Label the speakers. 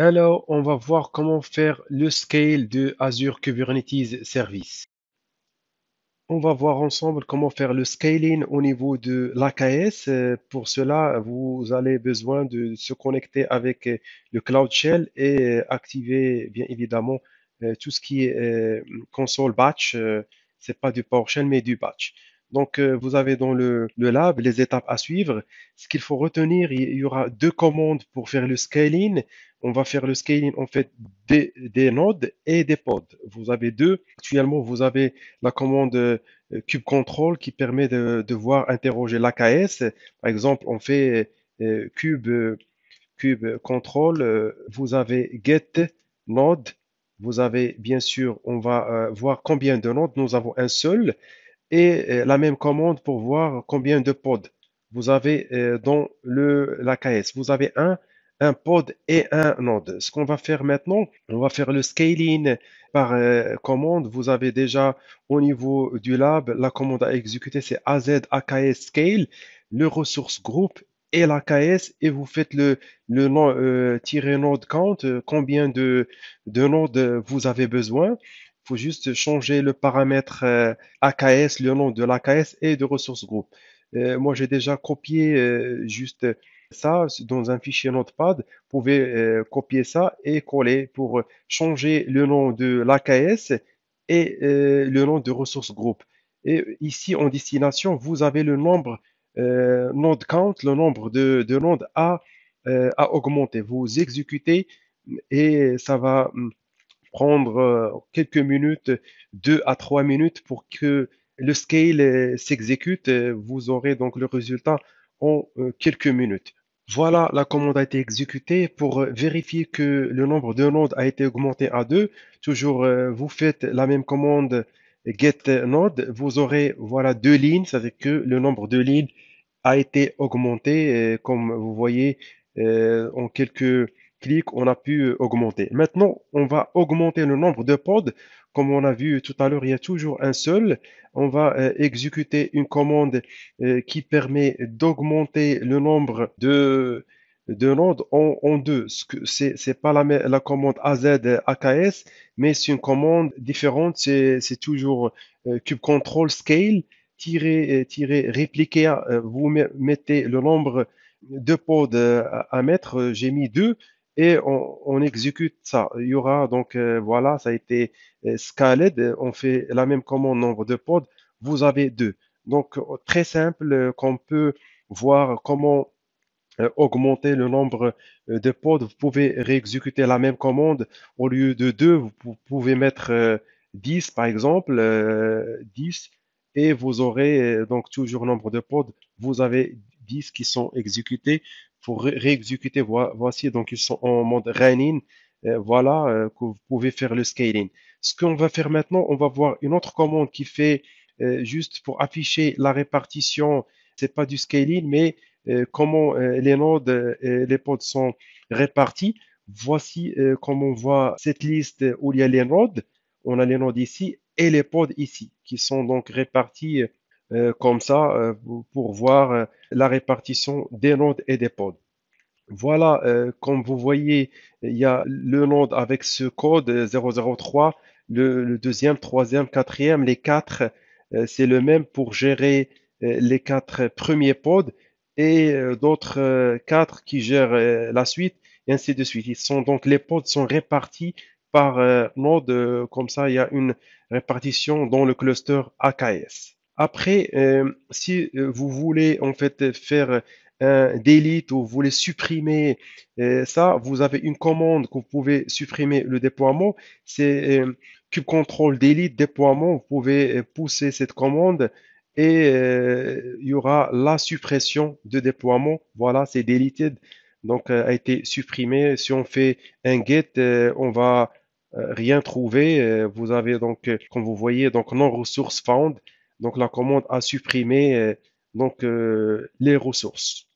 Speaker 1: Alors, on va voir comment faire le scale de Azure Kubernetes Service. On va voir ensemble comment faire le scaling au niveau de l'AKS. Euh, pour cela, vous avez besoin de se connecter avec euh, le Cloud Shell et euh, activer bien évidemment tout ce qui est console batch. C'est pas du PowerShell mais du batch. Donc, euh, vous avez dans le, lab les étapes à suivre. Ce qu'il faut retenir, il y aura deux commandes pour faire le scaling. On va faire le scaling en fait des, nodes et des pods. Vous avez deux. Actuellement, vous avez la commande euh, cube control qui permet de, voir interroger l'AKS. Par exemple, on fait euh, cube, control. vous avez get node. Vous avez bien sûr, on va voir combien de nodes. Nous avons un seul et euh, la même commande pour voir combien de pods vous avez euh, dans le, la KS. Vous avez un, un pod et un node. Ce qu'on va faire maintenant, on va faire le scaling par euh, commande. Vous avez déjà au niveau du lab, la commande à exécuter, c'est AZ AKS scale, le ressource group et KS, et vous faites le, le nom, tirer node count, combien de, de nodes vous avez besoin faut juste changer le paramètre euh, AKS, le nom de l'AKS et de ressources groupes. Euh, moi, j'ai déjà copié euh, juste ça dans un fichier Notepad. Vous pouvez copier ça et coller pour changer le nom de l'AKS et le nom de ressources groupe. Et ici, en destination, vous avez le nombre node count, le nombre de, de nodes à, à augmenter. Vous exécutez et ça va hum, prendre euh, quelques minutes, deux à trois minutes pour que le scale euh, s'exécute. Euh, vous aurez donc le résultat en quelques minutes. Voilà, la commande a été exécutée pour vérifier que le nombre de nodes a été augmenté à deux, Toujours, vous faites la même commande get node. Vous aurez, voilà, deux lignes. C'est-à-dire que le nombre de lignes a été augmenté, comme vous voyez, en quelques clic on a pu euh, augmenter. Maintenant, on va augmenter le nombre de pods. Comme on a vu tout à l'heure, il y a toujours un seul. On va euh, exécuter une commande euh, qui permet d'augmenter le nombre de de nodes en, deux. C'est n'est pas la, commande AZ AKS, mais c'est une commande différente. C'est toujours cube control scale répliquer. vous mettez le nombre de pods à mettre. J'ai mis deux et on, exécute ça. Il y aura donc, euh, voilà, ça a été euh, scalé. On fait la même commande nombre de pods. Vous avez deux. Donc, euh, très simple qu'on peut voir comment augmenter le nombre de pods. Vous pouvez réexécuter la même commande. Au lieu de deux, vous pouvez mettre 10, par exemple, 10, et vous aurez donc toujours nombre de pods. Vous avez qui sont exécutés pour réexécuter. voici, donc ils sont en mode running. voilà, euh, que vous pouvez faire le scaling. Ce qu'on va faire maintenant, on va voir une autre commande qui fait euh, juste pour afficher la répartition. C'est pas du scaling, mais euh, comment les nodes, et les pods sont répartis. Voici comme on voit cette liste où il y a les nodes. On a les nodes ici et les pods ici, qui sont donc répartis euh, comme ça euh, pour voir euh, la répartition des nodes et des pods. Voilà, comme vous voyez, il y a le node avec ce code 003, le, deuxième, troisième, quatrième, les quatre, c'est le même pour gérer les quatre premiers pods et d'autres quatre qui gèrent la suite, et ainsi de suite. Ils sont donc les pods sont répartis par node, comme ça il y a une répartition dans le cluster AKS. Après, euh, si euh, vous voulez en fait faire un delete ou vous voulez supprimer euh, ça, vous avez une commande que vous pouvez supprimer le déploiement. C'est cube control delete déploiement. Vous pouvez pousser cette commande et il y aura la suppression de déploiement. Voilà, c'est deleted. Donc, a été supprimé. Si on fait un get, on va rien trouver. Vous avez donc, comme vous voyez, donc non non-resource found. Donc la commande a supprimé euh, donc, euh, les ressources.